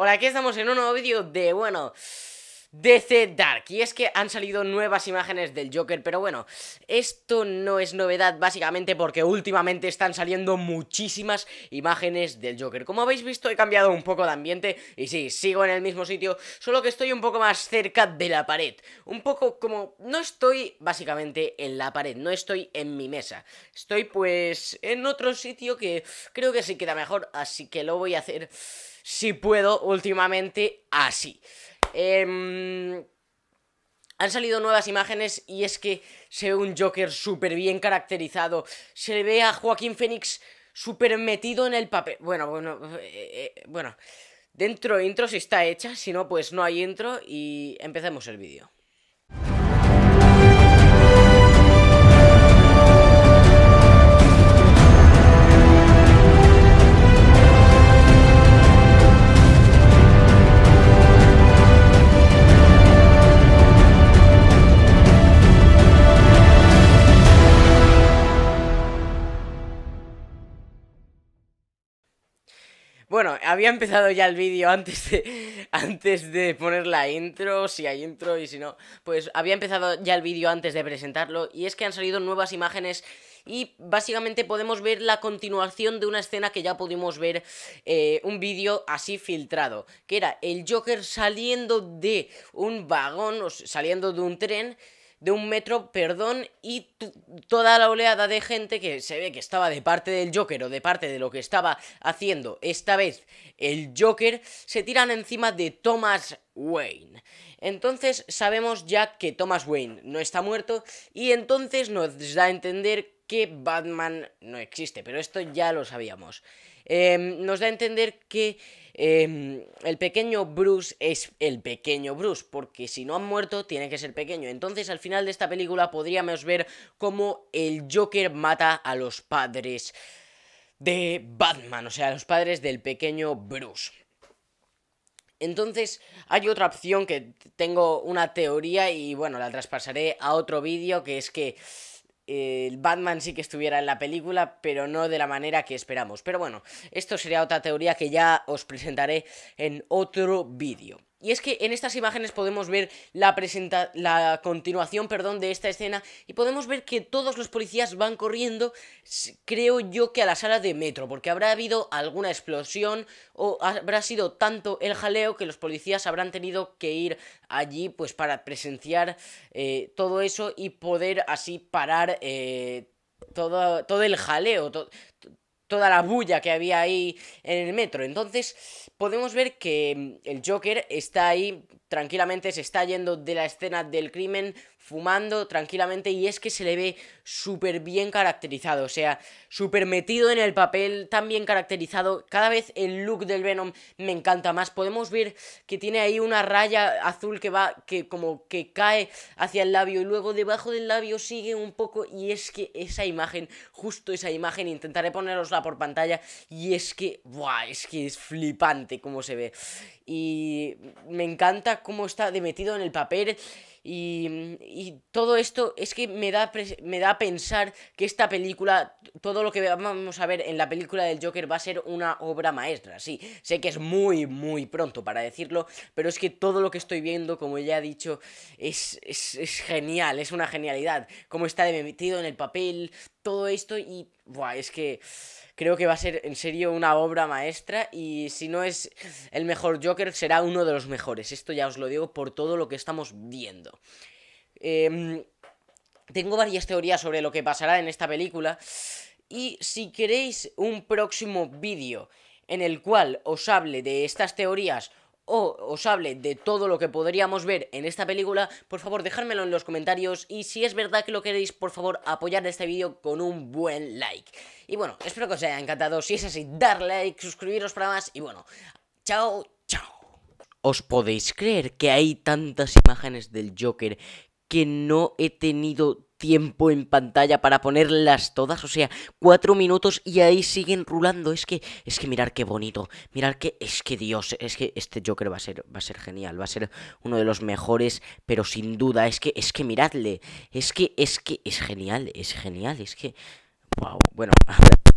Hola, aquí estamos en un nuevo vídeo de, bueno, DC Dark Y es que han salido nuevas imágenes del Joker Pero bueno, esto no es novedad básicamente porque últimamente están saliendo muchísimas imágenes del Joker Como habéis visto he cambiado un poco de ambiente Y sí, sigo en el mismo sitio, solo que estoy un poco más cerca de la pared Un poco como, no estoy básicamente en la pared, no estoy en mi mesa Estoy pues en otro sitio que creo que sí queda mejor, así que lo voy a hacer si puedo, últimamente así. Em, han salido nuevas imágenes y es que se ve un Joker súper bien caracterizado. Se ve a Joaquín Phoenix súper metido en el papel. Bueno, bueno, eh, eh, bueno. Dentro intro si está hecha, si no, pues no hay intro y empecemos el vídeo. Bueno, había empezado ya el vídeo antes de, antes de poner la intro, si hay intro y si no, pues había empezado ya el vídeo antes de presentarlo y es que han salido nuevas imágenes y básicamente podemos ver la continuación de una escena que ya pudimos ver eh, un vídeo así filtrado, que era el Joker saliendo de un vagón, o saliendo de un tren de un metro, perdón, y toda la oleada de gente que se ve que estaba de parte del Joker o de parte de lo que estaba haciendo esta vez el Joker, se tiran encima de Thomas Wayne. Entonces sabemos ya que Thomas Wayne no está muerto y entonces nos da a entender que Batman no existe, pero esto ya lo sabíamos. Em, nos da a entender que em, el pequeño Bruce es el pequeño Bruce, porque si no han muerto tiene que ser pequeño. Entonces al final de esta película podríamos ver cómo el Joker mata a los padres de Batman, o sea, a los padres del pequeño Bruce. Entonces, hay otra opción que tengo una teoría y bueno, la traspasaré a otro vídeo, que es que el Batman sí que estuviera en la película, pero no de la manera que esperamos. Pero bueno, esto sería otra teoría que ya os presentaré en otro vídeo. Y es que en estas imágenes podemos ver la, presenta la continuación perdón, de esta escena y podemos ver que todos los policías van corriendo, creo yo que a la sala de metro, porque habrá habido alguna explosión o habrá sido tanto el jaleo que los policías habrán tenido que ir allí pues para presenciar eh, todo eso y poder así parar eh, todo, todo el jaleo, toda la bulla que había ahí en el metro. Entonces podemos ver que mm, el Joker está ahí tranquilamente se está yendo de la escena del crimen fumando tranquilamente y es que se le ve súper bien caracterizado, o sea, súper metido en el papel, tan bien caracterizado, cada vez el look del Venom me encanta más, podemos ver que tiene ahí una raya azul que va, que como que cae hacia el labio y luego debajo del labio sigue un poco y es que esa imagen, justo esa imagen, intentaré ponerosla por pantalla y es que, buah, es que es flipante como se ve y me encanta cómo está de metido en el papel y, todo esto es que me da, me da a pensar que esta película, todo lo que vamos a ver en la película del Joker va a ser una obra maestra. Sí, sé que es muy, muy pronto para decirlo, pero es que todo lo que estoy viendo, como ya he dicho, es, genial, es una genialidad. Cómo está metido en el papel, todo esto y... Buah, es que creo que va a ser en serio una obra maestra y si no es el mejor Joker será uno de los mejores. Esto ya os lo digo por todo lo que estamos viendo. Em, tengo varias teorías sobre lo que pasará en esta película. Y si queréis un próximo vídeo en el cual os hable de estas teorías o os hable de todo lo que podríamos ver en esta película, por favor dejármelo en los comentarios y si es verdad que lo queréis, por favor apoyad este vídeo con un buen like. Y bueno, espero que os haya encantado, si es así, dar like, suscribiros para más y bueno, chao. ¿Os podéis creer que hay tantas imágenes del Joker que no he tenido tiempo en pantalla para ponerlas todas, o sea, cuatro minutos y ahí siguen rulando. Es que, es que mirar qué bonito, mirar que, es que Dios, es que este Joker va a ser, va a ser genial, va a ser uno de los mejores, pero sin duda, es que, es que miradle, es que, es que, es genial, es genial, es que, wow, bueno,